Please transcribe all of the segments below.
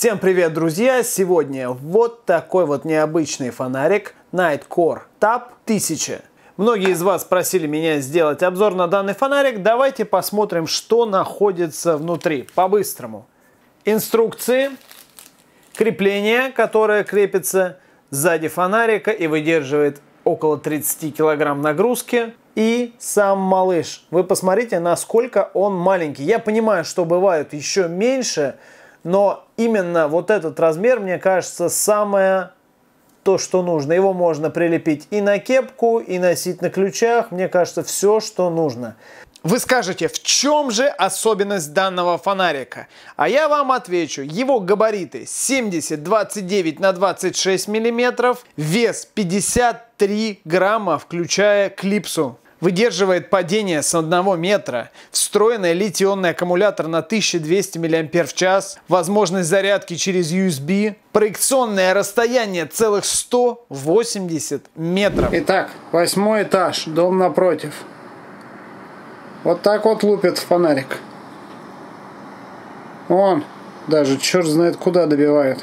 Всем привет, друзья! Сегодня вот такой вот необычный фонарик Nightcore Tab 1000. Многие из вас просили меня сделать обзор на данный фонарик. Давайте посмотрим, что находится внутри, по-быстрому. Инструкции, крепление, которое крепится сзади фонарика и выдерживает около 30 килограмм нагрузки. И сам малыш. Вы посмотрите, насколько он маленький. Я понимаю, что бывают еще меньше, но именно вот этот размер, мне кажется, самое то, что нужно. Его можно прилепить и на кепку, и носить на ключах. Мне кажется, все, что нужно. Вы скажете, в чем же особенность данного фонарика? А я вам отвечу, его габариты 70-29 на 26 мм, вес 53 грамма, включая клипсу выдерживает падение с 1 метра, встроенный литий-ионный аккумулятор на 1200 мАч, возможность зарядки через USB, проекционное расстояние целых 180 метров. Итак, восьмой этаж, дом напротив. Вот так вот лупит фонарик. Он даже черт знает куда добивает.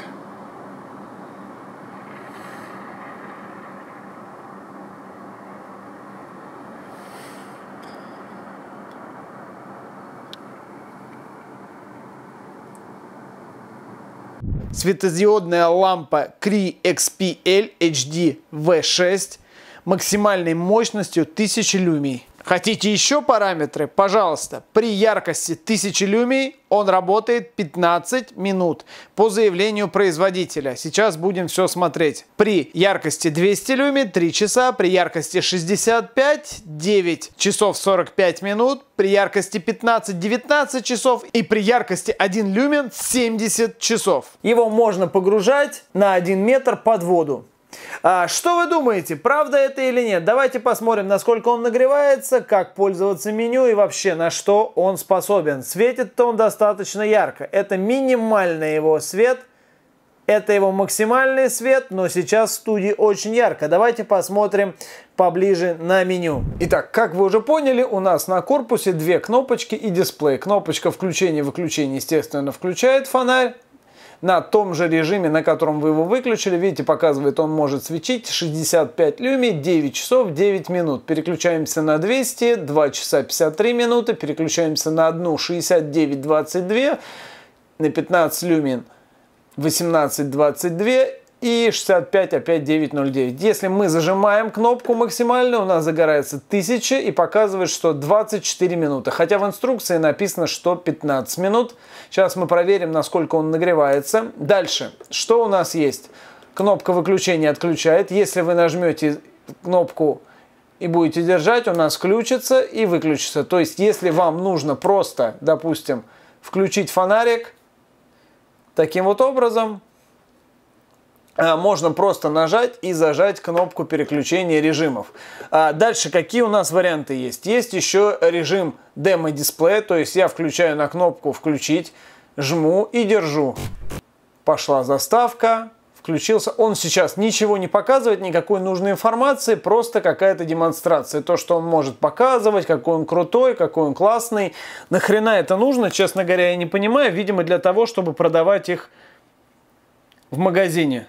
Светодиодная лампа Cree XPL HD V6 максимальной мощностью 1000 люмий. Хотите еще параметры? Пожалуйста. При яркости 1000 люмий он работает 15 минут по заявлению производителя. Сейчас будем все смотреть. При яркости 200 люми 3 часа, при яркости 65 9 часов 45 минут, при яркости 15 19 часов и при яркости 1 люмен 70 часов. Его можно погружать на 1 метр под воду. А что вы думаете, правда это или нет? Давайте посмотрим, насколько он нагревается, как пользоваться меню и вообще на что он способен. Светит-то он достаточно ярко. Это минимальный его свет, это его максимальный свет, но сейчас в студии очень ярко. Давайте посмотрим поближе на меню. Итак, как вы уже поняли, у нас на корпусе две кнопочки и дисплей. Кнопочка включения-выключения, естественно, включает фонарь на том же режиме, на котором вы его выключили. Видите, показывает, он может свечить 65 люми, 9 часов 9 минут. Переключаемся на 200, 2 часа 53 минуты, переключаемся на 1, 69, 22, на 15 люмин 18, 22 и 65 опять 909. Если мы зажимаем кнопку максимально, у нас загорается 1000 и показывает, что 24 минуты. Хотя в инструкции написано, что 15 минут. Сейчас мы проверим, насколько он нагревается. Дальше, что у нас есть? Кнопка выключения отключает. Если вы нажмете кнопку и будете держать, у нас включится и выключится. То есть, если вам нужно просто, допустим, включить фонарик, таким вот образом – а, можно просто нажать и зажать кнопку переключения режимов. А, дальше какие у нас варианты есть? Есть еще режим демо-дисплея, то есть я включаю на кнопку «Включить», жму и держу. Пошла заставка, включился. Он сейчас ничего не показывает, никакой нужной информации, просто какая-то демонстрация. То, что он может показывать, какой он крутой, какой он классный. Нахрена это нужно, честно говоря, я не понимаю. Видимо, для того, чтобы продавать их в магазине.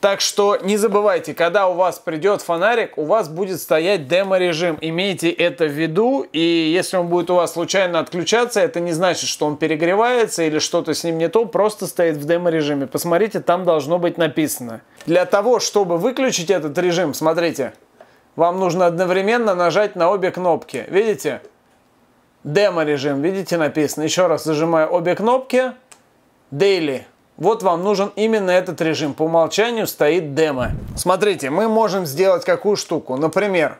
Так что не забывайте, когда у вас придет фонарик, у вас будет стоять демо-режим. Имейте это в виду, и если он будет у вас случайно отключаться, это не значит, что он перегревается или что-то с ним не то, просто стоит в демо-режиме. Посмотрите, там должно быть написано. Для того, чтобы выключить этот режим, смотрите, вам нужно одновременно нажать на обе кнопки. Видите? Демо-режим, видите, написано. Еще раз зажимаю обе кнопки. Daily. Вот вам нужен именно этот режим. По умолчанию стоит демо. Смотрите, мы можем сделать какую штуку. Например,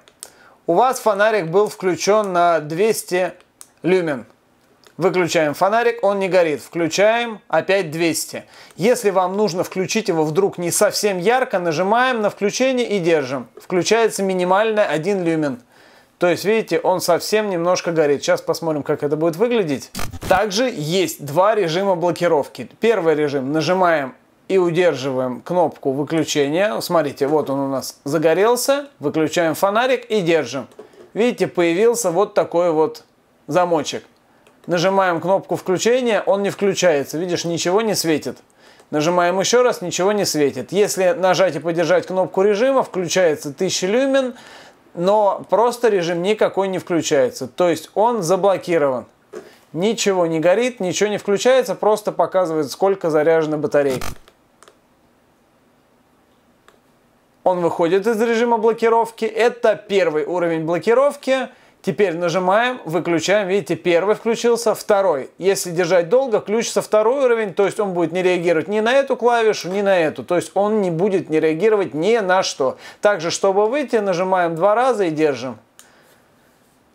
у вас фонарик был включен на 200 люмен. Выключаем фонарик, он не горит. Включаем, опять 200. Если вам нужно включить его вдруг не совсем ярко, нажимаем на включение и держим. Включается минимальное 1 люмен. То есть, видите, он совсем немножко горит. Сейчас посмотрим, как это будет выглядеть. Также есть два режима блокировки. Первый режим. Нажимаем и удерживаем кнопку выключения. Смотрите, вот он у нас загорелся. Выключаем фонарик и держим. Видите, появился вот такой вот замочек. Нажимаем кнопку включения, он не включается. Видишь, ничего не светит. Нажимаем еще раз, ничего не светит. Если нажать и подержать кнопку режима, включается 1000 люмен но просто режим никакой не включается, то есть он заблокирован. Ничего не горит, ничего не включается, просто показывает, сколько заряжена батарейка. Он выходит из режима блокировки. Это первый уровень блокировки. Теперь нажимаем, выключаем. Видите, первый включился, второй. Если держать долго, включится второй уровень, то есть он будет не реагировать ни на эту клавишу, ни на эту. То есть он не будет не реагировать ни на что. Также, чтобы выйти, нажимаем два раза и держим.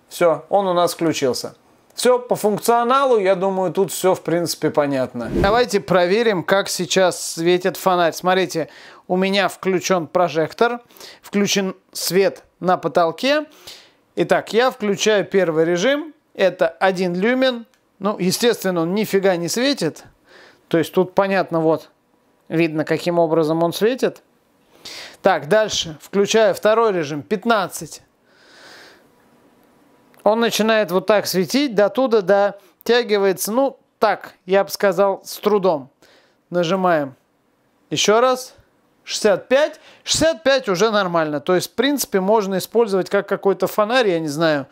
Все, он у нас включился. Все по функционалу, я думаю, тут все в принципе понятно. Давайте проверим, как сейчас светит фонарь. Смотрите, у меня включен прожектор, включен свет на потолке. Итак, я включаю первый режим. Это один люмен. Ну, естественно, он нифига не светит. То есть тут понятно, вот, видно, каким образом он светит. Так, дальше. Включаю второй режим, 15. Он начинает вот так светить, до туда дотягивается, ну, так, я бы сказал, с трудом. Нажимаем. Еще раз. 65. 65 уже нормально. То есть, в принципе, можно использовать как какой-то фонарь, я не знаю,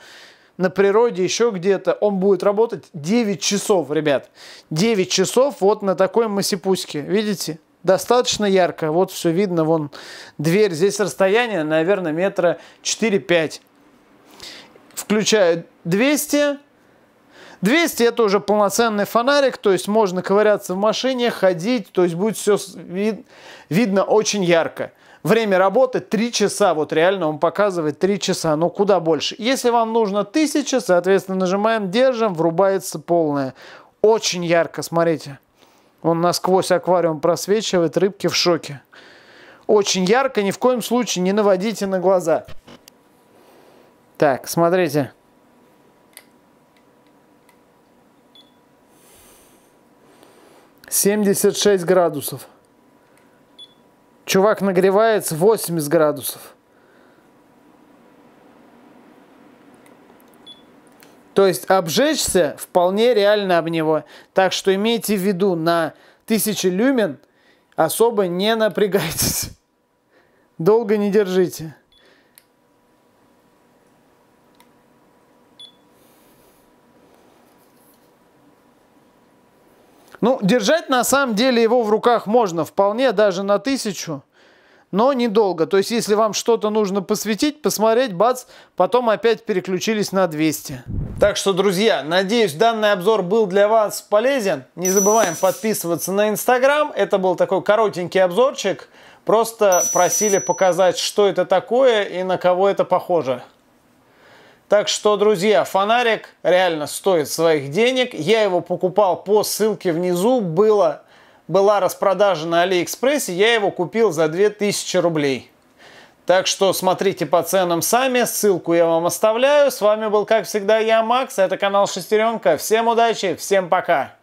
на природе, еще где-то. Он будет работать 9 часов, ребят. 9 часов вот на такой массипуське. Видите? Достаточно ярко. Вот все видно. Вон дверь. Здесь расстояние, наверное, метра 4-5. Включаю 200. 200 это уже полноценный фонарик, то есть можно ковыряться в машине, ходить, то есть будет все вид видно очень ярко. Время работы 3 часа, вот реально он показывает 3 часа, но ну куда больше. Если вам нужно 1000, соответственно нажимаем, держим, врубается полное, Очень ярко, смотрите. Он насквозь аквариум просвечивает, рыбки в шоке. Очень ярко, ни в коем случае не наводите на глаза. Так, смотрите. 76 градусов. Чувак нагревается 80 градусов. То есть обжечься вполне реально об него. Так что имейте в виду, на 1000 люмен особо не напрягайтесь. Долго не держите. Ну, держать на самом деле его в руках можно вполне, даже на тысячу, но недолго. То есть, если вам что-то нужно посвятить, посмотреть, бац, потом опять переключились на 200. Так что, друзья, надеюсь, данный обзор был для вас полезен. Не забываем подписываться на Инстаграм. Это был такой коротенький обзорчик. Просто просили показать, что это такое и на кого это похоже. Так что, друзья, фонарик реально стоит своих денег. Я его покупал по ссылке внизу. Было, была распродажа на Алиэкспрессе. Я его купил за 2000 рублей. Так что смотрите по ценам сами. Ссылку я вам оставляю. С вами был, как всегда, я, Макс. Это канал Шестеренка. Всем удачи, всем пока.